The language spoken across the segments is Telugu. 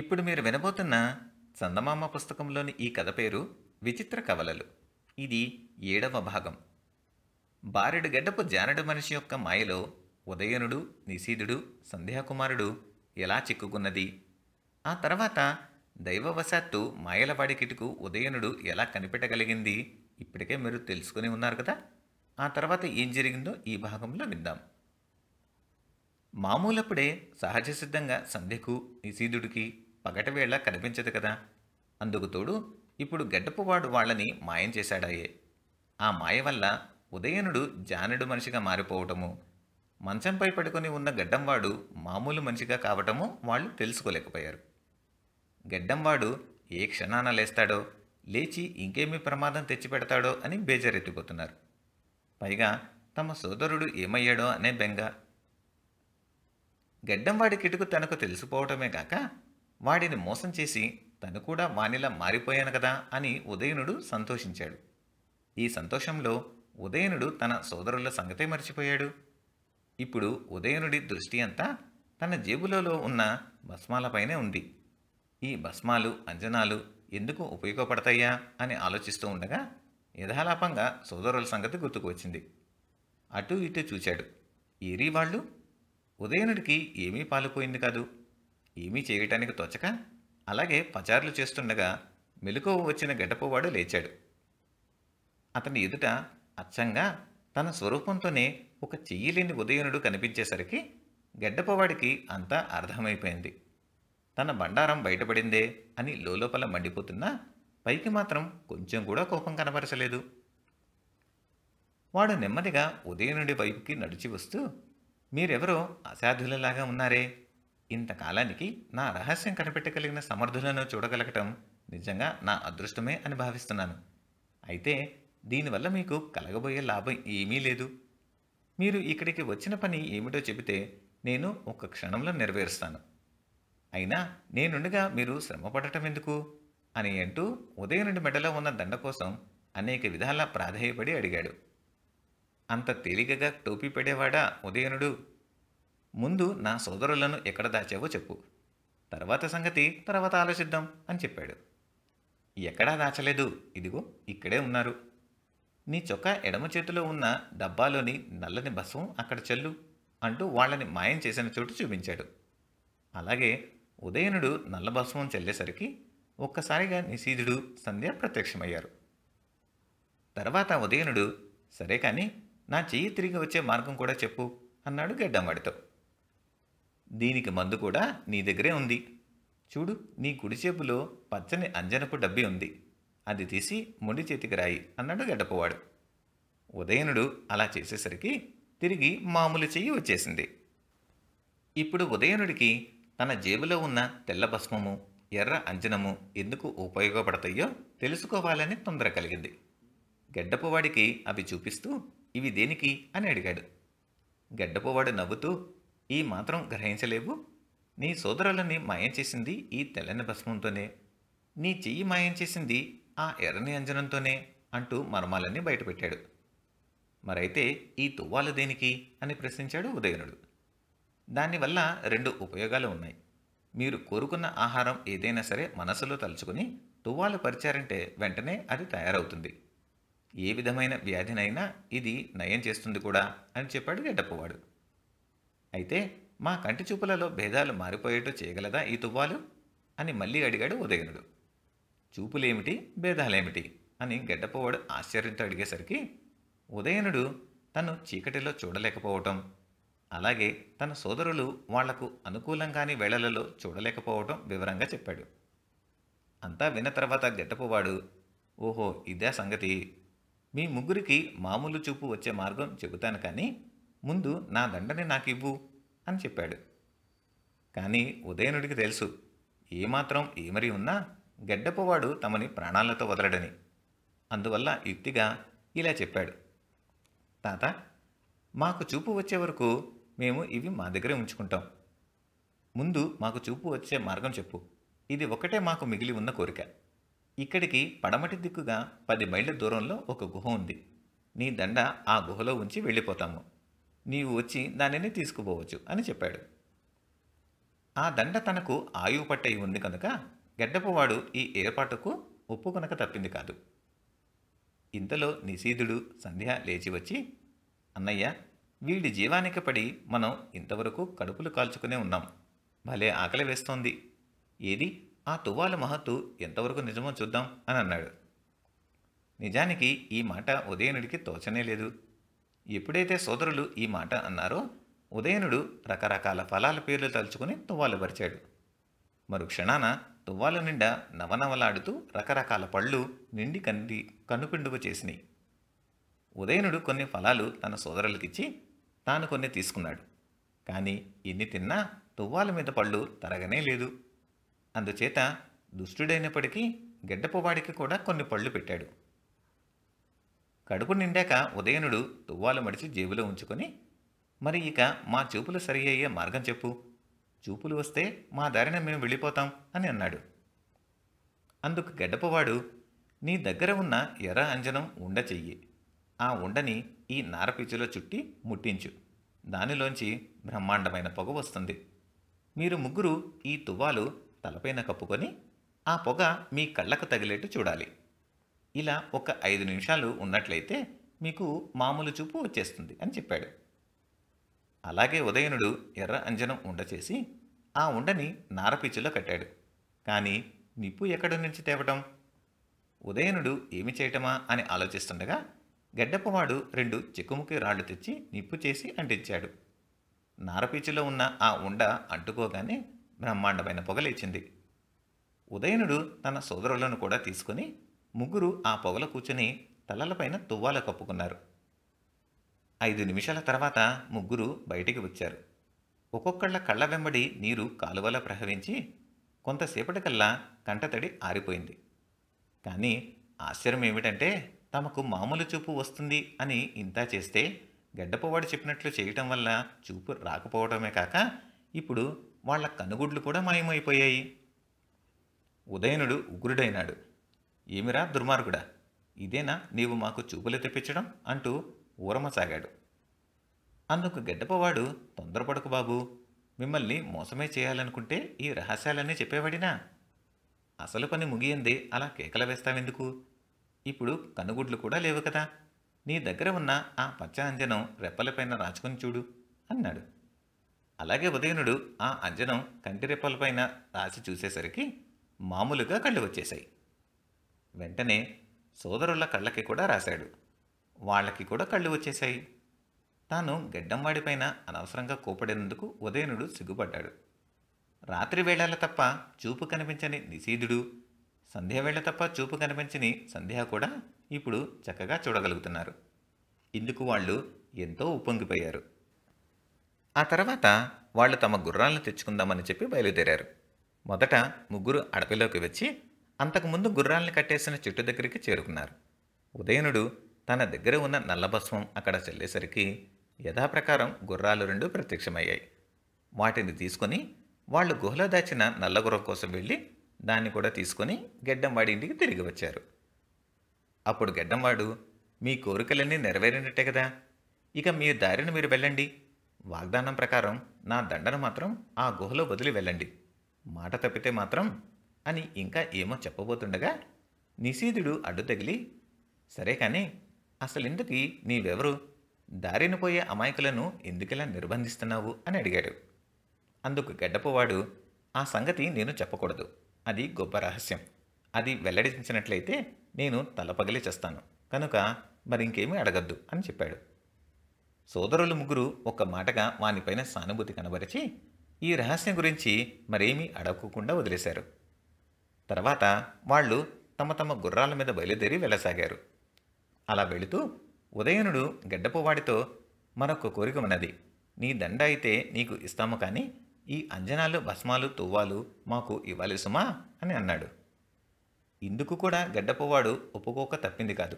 ఇప్పుడు మీరు వినబోతున్న చందమామ పుస్తకంలోని ఈ కథ పేరు విచిత్ర కవలలు ఇది ఏడవ భాగం బారెడు గడ్డపు జానడు మనిషి యొక్క మాయలో ఉదయనుడు నిశీధుడు సంధ్యాకుమారుడు ఎలా చిక్కుకున్నది ఆ తర్వాత దైవవశాత్తు మాయలవాడి కిటుకు ఉదయనుడు ఎలా కనిపెట్టగలిగింది ఇప్పటికే మీరు తెలుసుకుని ఉన్నారు కదా ఆ తర్వాత ఏం జరిగిందో ఈ భాగంలో విందాం మామూలప్పుడే సహజసిద్ధంగా సంధ్యకు నిశీధుడికి వేళ కనిపించదు కదా అందుకు తోడు ఇప్పుడు గడ్డపువాడు వాళ్ళని మాయం చేశాడాయే ఆ మాయ వల్ల ఉదయనుడు జానుడు మనిషిగా మారిపోవటము మంచంపై పడుకొని ఉన్న గడ్డంవాడు మామూలు మనిషిగా కావటము వాళ్ళు తెలుసుకోలేకపోయారు గడ్డంవాడు ఏ క్షణాన లేస్తాడో లేచి ఇంకేమి ప్రమాదం తెచ్చిపెడతాడో అని బేజారెత్తిపోతున్నారు పైగా తమ సోదరుడు ఏమయ్యాడో అనే బెంగ గడ్డంవాడి కిటుకు తనకు తెలిసిపోవటమే కాక వాడిని మోసం చేసి తను కూడా వానిలా మారిపోయాను కదా అని ఉదయనుడు సంతోషించాడు ఈ సంతోషంలో ఉదయనుడు తన సోదరుల సంగతే మర్చిపోయాడు ఇప్పుడు ఉదయనుడి దృష్టి అంతా తన జేబులలో ఉన్న భస్మాలపైనే ఉంది ఈ భస్మాలు అంజనాలు ఎందుకు ఉపయోగపడతాయా అని ఆలోచిస్తూ ఉండగా యథాలాపంగా సోదరుల సంగతి గుర్తుకు వచ్చింది అటు ఇటు చూచాడు ఏరీ వాళ్ళు ఉదయనుడికి ఏమీ పాలుపోయింది కాదు ఏమీ చేయటానికి తోచక అలాగే పచార్లు చేస్తుండగా మెలకువ వచ్చిన గడ్డపోవాడు లేచాడు అతని ఎదుట అచ్చంగా తన స్వరూపంతోనే ఒక చెయ్యలేని ఉదయనుడు కనిపించేసరికి గడ్డపోవాడికి అంతా అర్థమైపోయింది తన బండారం బయటపడిందే అని లోలోపల మండిపోతున్నా పైకి మాత్రం కొంచెం కూడా కోపం కనపరచలేదు వాడు నెమ్మదిగా ఉదయనుడి వైపుకి నడిచి వస్తూ మీరెవరో అసాధులలాగా ఉన్నారే ఇంతకాలానికి నా రహస్యం కనిపెట్టగలిగిన సమర్థులను చూడగలగటం నిజంగా నా అదృష్టమే అని భావిస్తున్నాను అయితే దీనివల్ల మీకు కలగబోయే లాభం ఏమీ లేదు మీరు ఇక్కడికి వచ్చిన పని ఏమిటో చెబితే నేను ఒక క్షణంలో నెరవేరుస్తాను అయినా నేనుండగా మీరు శ్రమపడటం ఎందుకు అని అంటూ ఉదయం నుండి మెడలో ఉన్న దండ కోసం అనేక విధాల ప్రాధేయపడి అడిగాడు అంత తేలికగా టోపీ పడేవాడా ఉదయనుడు ముందు నా సోదరులను ఎక్కడ దాచావో చెప్పు తర్వాత సంగతి తర్వాత ఆలోచిద్దాం అని చెప్పాడు ఎక్కడా దాచలేదు ఇదిగో ఇక్కడే ఉన్నారు నీ చొక్కా ఎడమ చేతిలో ఉన్న డబ్బాలోని నల్లని బస్సు అక్కడ చెల్లు అంటూ వాళ్ళని మాయం చేసిన చోటు చూపించాడు అలాగే ఉదయనుడు నల్ల భస్మం చెల్లేసరికి ఒక్కసారిగా నిశీధుడు సంధ్య ప్రత్యక్షమయ్యారు తర్వాత ఉదయనుడు సరే కానీ నా చెయ్యి తిరిగి వచ్చే మార్గం కూడా చెప్పు అన్నాడు గడ్డంవాడితో దీనికి మందు కూడా నీ దగ్గరే ఉంది చూడు నీ కుడిచేపులో పచ్చని అంజనపు డబ్బి ఉంది అది తీసి ముడి చేతికి రాయి అన్నాడు గడ్డపవాడు ఉదయనుడు అలా చేసేసరికి తిరిగి మామూలు చెయ్యి వచ్చేసింది ఇప్పుడు ఉదయనుడికి తన జేబులో ఉన్న తెల్ల భస్మము ఎర్ర అంజనము ఎందుకు ఉపయోగపడతాయో తెలుసుకోవాలని తొందర కలిగింది గడ్డపువాడికి అవి చూపిస్తూ ఇవి దేనికి అని అడిగాడు గడ్డపువాడు నవ్వుతూ ఈ మాత్రం గ్రహించలేవు నీ సోదరులని మాయం చేసింది ఈ తెల్లని భస్మంతోనే నీ చెయ్యి మాయం చేసింది ఆ ఎర్రని అంజనంతోనే అంటూ మర్మాలన్నీ బయటపెట్టాడు మరైతే ఈ తువ్వాలు దేనికి అని ప్రశ్నించాడు ఉదయనుడు దానివల్ల రెండు ఉపయోగాలు ఉన్నాయి మీరు కోరుకున్న ఆహారం ఏదైనా సరే మనసులో తలుచుకుని తువ్వాలు పరిచారంటే వెంటనే అది తయారవుతుంది ఏ విధమైన వ్యాధినైనా ఇది నయం చేస్తుంది కూడా అని చెప్పాడు గడ్డప్పవాడు అయితే మా కంటి చూపులలో భేదాలు మారిపోయేటో చేయగలదా ఈ తువ్వాలు అని మళ్ళీ అడిగాడు ఉదయనుడు చూపులేమిటి భేదాలేమిటి అని గడ్డపోవాడు ఆశ్చర్యంతో అడిగేసరికి ఉదయనుడు తను చీకటిలో చూడలేకపోవటం అలాగే తన సోదరులు వాళ్లకు అనుకూలంగాని వేళలలో చూడలేకపోవటం వివరంగా చెప్పాడు అంతా విన్న తర్వాత గడ్డపోవాడు ఓహో ఇదే సంగతి మీ ముగ్గురికి మామూలు చూపు వచ్చే మార్గం చెబుతాను కానీ ముందు నా దండని నాకు ఇవ్వు అని చెప్పాడు కానీ ఉదయనుడికి తెలుసు ఏమాత్రం ఏమరి ఉన్నా గడ్డపవాడు తమని ప్రాణాలతో వదలడని అందువల్ల యుక్తిగా ఇలా చెప్పాడు తాత మాకు చూపు వచ్చే వరకు మేము ఇవి మా దగ్గరే ఉంచుకుంటాం ముందు మాకు చూపు వచ్చే మార్గం చెప్పు ఇది ఒకటే మాకు మిగిలి ఉన్న కోరిక ఇక్కడికి పడమటి దిక్కుగా పది మైళ్ళ దూరంలో ఒక గుహ ఉంది నీ దండ ఆ గుహలో ఉంచి వెళ్ళిపోతాము నీవు వచ్చి దానిని తీసుకుపోవచ్చు అని చెప్పాడు ఆ దండ తనకు ఆయువు పట్టయి ఉంది కనుక గడ్డపువాడు ఈ ఏర్పాటుకు ఒప్పుకొనక తప్పింది కాదు ఇంతలో నిశీధుడు సంధ్య లేచి వచ్చి అన్నయ్య వీడి జీవానికి పడి మనం ఇంతవరకు కడుపులు కాల్చుకునే ఉన్నాం భలే ఆకలి వేస్తోంది ఏది ఆ తువ్వాల మహత్తు ఎంతవరకు నిజమో చూద్దాం అని అన్నాడు నిజానికి ఈ మాట ఉదయనుడికి తోచనే లేదు ఎప్పుడైతే సోదరులు ఈ మాట అన్నారో ఉదయనుడు రకరకాల ఫలాల పేర్లు తలుచుకుని తువ్వాలు పరిచాడు మరు క్షణాన తువ్వాల నిండా నవనవలాడుతూ రకరకాల పళ్ళు నిండి కంది కనుపిండుకు చేసినాయి ఉదయనుడు కొన్ని ఫలాలు తన సోదరులకిచ్చి తాను కొన్ని తీసుకున్నాడు కానీ ఎన్ని తిన్నా తువ్వాల మీద పళ్ళు తరగనే లేదు అందుచేత దుష్టుడైనప్పటికీ గెడ్డపవాడికి కూడా కొన్ని పళ్ళు పెట్టాడు కడుపు నిండాక ఉదయనుడు తువ్వాలు మడిచి జేబులో ఉంచుకొని మరి ఇక మా చూపులు సరి అయ్యే మార్గం చెప్పు చూపులు వస్తే మా దారిన మేము వెళ్ళిపోతాం అని అన్నాడు అందుకు గడ్డపవాడు నీ దగ్గర ఉన్న ఎర్ర అంజనం ఉండ చెయ్యి ఆ ఉండని ఈ నారపిచ్చులో చుట్టి ముట్టించు దానిలోంచి బ్రహ్మాండమైన పొగ వస్తుంది మీరు ముగ్గురు ఈ తువ్వాలు తలపైన కప్పుకొని ఆ పొగ మీ కళ్ళకు తగిలేట్టు చూడాలి ఇలా ఒక ఐదు నిమిషాలు ఉన్నట్లయితే మీకు మామూలు చూపు వచ్చేస్తుంది అని చెప్పాడు అలాగే ఉదయనుడు ఎర్ర అంజనం ఉండచేసి ఆ ఉండని నారపీచులో కట్టాడు కానీ నిప్పు ఎక్కడి నుంచి తేవటం ఉదయనుడు ఏమి చేయటమా అని ఆలోచిస్తుండగా గడ్డప్పవాడు రెండు చెక్కుముకి రాళ్లు తెచ్చి నిప్పు చేసి అంటించాడు నారపీచులో ఉన్న ఆ ఉండ అంటుకోగానే బ్రహ్మాండమైన పొగలేచింది ఉదయనుడు తన సోదరులను కూడా తీసుకుని ముగ్గురు ఆ పొగల కూర్చుని తలలపైన తువ్వాల కప్పుకున్నారు ఐదు నిమిషాల తర్వాత ముగ్గురు బయటికి వచ్చారు ఒక్కొక్కళ్ళ కళ్ళ వెంబడి నీరు కాలువలా ప్రహవించి కొంతసేపటికల్లా కంటతడి ఆరిపోయింది కానీ ఆశ్చర్యం ఏమిటంటే తమకు మామూలు చూపు వస్తుంది అని ఇంతా చేస్తే గడ్డపోవాడు చెప్పినట్లు చేయటం వల్ల చూపు రాకపోవడమే కాక ఇప్పుడు వాళ్ళ కనుగుడ్లు కూడా మాయమైపోయాయి ఉదయనుడు ఉగ్రుడైనాడు ఏమిరా దుర్మార్గుడా ఇదేనా నీవు మాకు చూపులు తెప్పించడం అంటూ ఊరమసాగాడు అందుకు గెడ్డపవాడు తొందరపడకు బాబు మిమ్మల్ని మోసమే చేయాలనుకుంటే ఈ రహస్యాలన్నీ చెప్పేవాడినా అసలు పని ముగియంది అలా కేకల వేస్తావెందుకు ఇప్పుడు కనుగుడ్లు కూడా లేవు కదా నీ దగ్గర ఉన్న ఆ పచ్చ అంజనం రెప్పలపైన రాచుకొని చూడు అన్నాడు అలాగే ఉదయనుడు ఆ అంజనం కంటి రెప్పలపైన రాసి చూసేసరికి మామూలుగా కళ్ళు వచ్చేశాయి వెంటనే సోదరుల కళ్ళకి కూడా రాశాడు వాళ్ళకి కూడా కళ్ళు వచ్చేశాయి తాను గడ్డంవాడిపైన అనవసరంగా కోపడినందుకు ఉదయనుడు సిగ్గుపడ్డాడు రాత్రి వేళల తప్ప చూపు కనిపించని నిశీధుడు సంధ్యావేళ తప్ప చూపు కనిపించని సంధ్య కూడా ఇప్పుడు చక్కగా చూడగలుగుతున్నారు ఇందుకు వాళ్ళు ఎంతో ఉప్పొంగిపోయారు ఆ తర్వాత వాళ్ళు తమ గుర్రాలను తెచ్చుకుందామని చెప్పి బయలుదేరారు మొదట ముగ్గురు అడవిలోకి వచ్చి అంతకుముందు గుర్రాల్ని కట్టేసిన చెట్టు దగ్గరికి చేరుకున్నారు ఉదయనుడు తన దగ్గర ఉన్న నల్లభస్మం అక్కడ చెల్లేసరికి యథాప్రకారం గుర్రాలు రెండు ప్రత్యక్షమయ్యాయి వాటిని తీసుకొని వాళ్ళు గుహలో దాచిన నల్లగుర్రం కోసం వెళ్ళి దాన్ని కూడా తీసుకొని గెడ్డంవాడి ఇంటికి తిరిగి వచ్చారు అప్పుడు గెడ్డంవాడు మీ కోరికలన్నీ నెరవేరినట్టే కదా ఇక మీ దారిని మీరు వెళ్ళండి వాగ్దానం ప్రకారం నా దండను మాత్రం ఆ గుహలో వదిలి వెళ్ళండి మాట తప్పితే మాత్రం అని ఇంకా ఏమో చెప్పబోతుండగా నిశీధుడు అడ్డు తగిలి సరే కానీ అసలింతకీ నీవెవరు దారిన పోయే అమాయకులను ఎందుకిలా నిర్బంధిస్తున్నావు అని అడిగాడు అందుకు గడ్డపోవాడు ఆ సంగతి నేను చెప్పకూడదు అది గొప్ప రహస్యం అది వెల్లడించినట్లయితే నేను తలపగిలి చేస్తాను కనుక మరింకేమీ అడగద్దు అని చెప్పాడు సోదరులు ముగ్గురు ఒక్క మాటగా వానిపైన సానుభూతి కనబరిచి ఈ రహస్యం గురించి మరేమీ అడగకుండా వదిలేశారు తర్వాత వాళ్ళు తమ తమ గుర్రాల మీద బయలుదేరి వెళ్ళసాగారు అలా వెళుతూ ఉదయనుడు గడ్డపువాడితో మరొక కోరిక ఉన్నది నీ దండ అయితే నీకు ఇస్తాము కానీ ఈ అంజనాలు భస్మాలు తువ్వాలు మాకు ఇవ్వాలి సుమా అని అన్నాడు ఇందుకు కూడా గడ్డపువాడు ఒప్పుకోక తప్పింది కాదు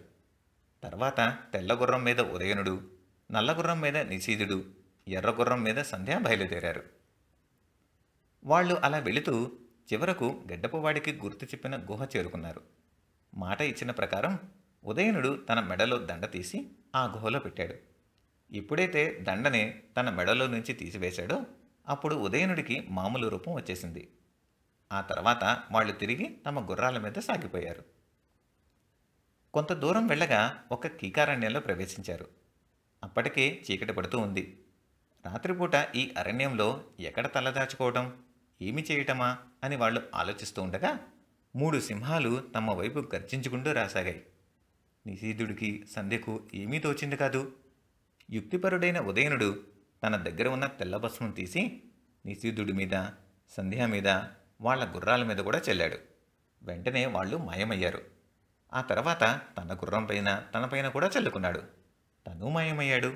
తర్వాత తెల్లగుర్రం మీద ఉదయనుడు నల్లగుర్రం మీద నిశీధుడు ఎర్రగుర్రం మీద సంధ్య బయలుదేరారు వాళ్ళు అలా వెళుతూ చివరకు గడ్డపువాడికి గుర్తు చెప్పిన గుహ చేరుకున్నారు మాట ఇచ్చిన ప్రకారం ఉదయనుడు తన మెడలో దండ తీసి ఆ గుహలో పెట్టాడు ఎప్పుడైతే దండని తన మెడలో నుంచి తీసివేశాడో అప్పుడు ఉదయనుడికి మామూలు రూపం వచ్చేసింది ఆ తర్వాత వాళ్ళు తిరిగి తమ గుర్రాల మీద సాగిపోయారు కొంత దూరం వెళ్ళగా ఒక కీకారణ్యంలో ప్రవేశించారు అప్పటికే చీకటి పడుతూ ఉంది రాత్రిపూట ఈ అరణ్యంలో ఎక్కడ తలదాచుకోవడం ఏమి చేయటమా అని వాళ్ళు ఆలోచిస్తూ ఉండగా మూడు సింహాలు తమ వైపు గర్జించుకుంటూ రాసాగాయి నిషీధుడికి సంధ్యకు ఏమీ తోచింది కాదు యుక్తిపరుడైన ఉదయనుడు తన దగ్గర ఉన్న తెల్లభస్మం తీసి నిషీధుడి మీద సంధ్య మీద వాళ్ళ గుర్రాల మీద కూడా చెల్లాడు వెంటనే వాళ్ళు మాయమయ్యారు ఆ తర్వాత తన గుర్రం పైన తనపైన కూడా చల్లుకున్నాడు తను మాయమయ్యాడు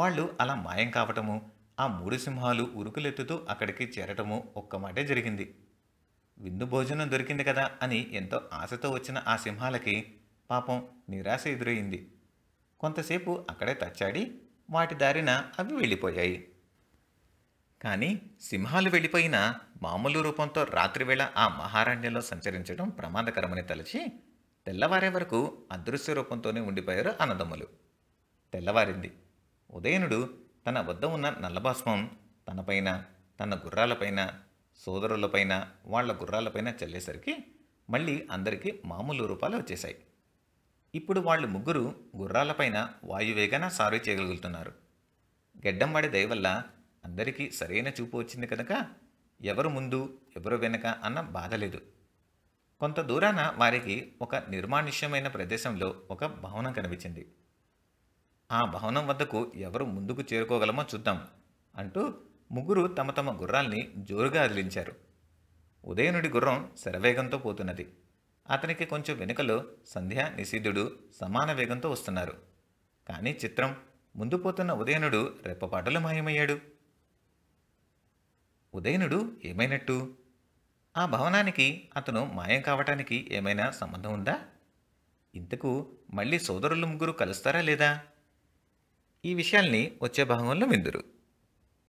వాళ్ళు అలా మాయం కావటము ఆ మూడు సింహాలు ఉరుకులెత్తుతూ అక్కడికి చేరటము ఒక్క మాటే జరిగింది విందు భోజనం దొరికింది కదా అని ఎంతో ఆశతో వచ్చిన ఆ సింహాలకి పాపం నిరాశ ఎదురైంది కొంతసేపు అక్కడే తచ్చాడి వాటి దారిన అవి వెళ్ళిపోయాయి కానీ సింహాలు వెళ్ళిపోయిన మామూలు రూపంతో రాత్రివేళ ఆ మహారాణ్యంలో సంచరించడం ప్రమాదకరమని తలచి తెల్లవారే వరకు అదృశ్య రూపంతోనే ఉండిపోయారు అన్నదమ్ములు తెల్లవారింది ఉదయనుడు తన వద్ద ఉన్న నల్లభాస్మం తనపైన తన గుర్రాలపైన సోదరులపైన వాళ్ల గుర్రాలపైన చల్లేసరికి మళ్ళీ అందరికీ మామూలు రూపాలు వచ్చేశాయి ఇప్పుడు వాళ్ళు ముగ్గురు గుర్రాలపైన వాయువేగాన సారీ చేయగలుగుతున్నారు గెడ్డంవాడి దయవల్ల అందరికీ సరైన చూపు వచ్చింది కనుక ఎవరు ముందు ఎవరు వెనక అన్న బాధ లేదు కొంత దూరాన వారికి ఒక నిర్మానుష్యమైన ప్రదేశంలో ఒక భవనం కనిపించింది ఆ భవనం వద్దకు ఎవరు ముందుకు చేరుకోగలమో చూద్దాం అంటూ ముగ్గురు తమ తమ గుర్రాల్ని జోరుగా అదిలించారు ఉదయనుడి గుర్రం శరవేగంతో పోతున్నది అతనికి కొంచెం వెనుకలో సంధ్య నిషిద్ధుడు సమాన వేగంతో వస్తున్నారు కానీ చిత్రం ముందు పోతున్న ఉదయనుడు రెప్పపాటలు మాయమయ్యాడు ఉదయనుడు ఏమైనట్టు ఆ భవనానికి అతను మాయం కావటానికి ఏమైనా సంబంధం ఉందా ఇంతకు మళ్ళీ సోదరులు ముగ్గురు కలుస్తారా లేదా ఈ విషయాల్ని వచ్చే భాగంలో విందురు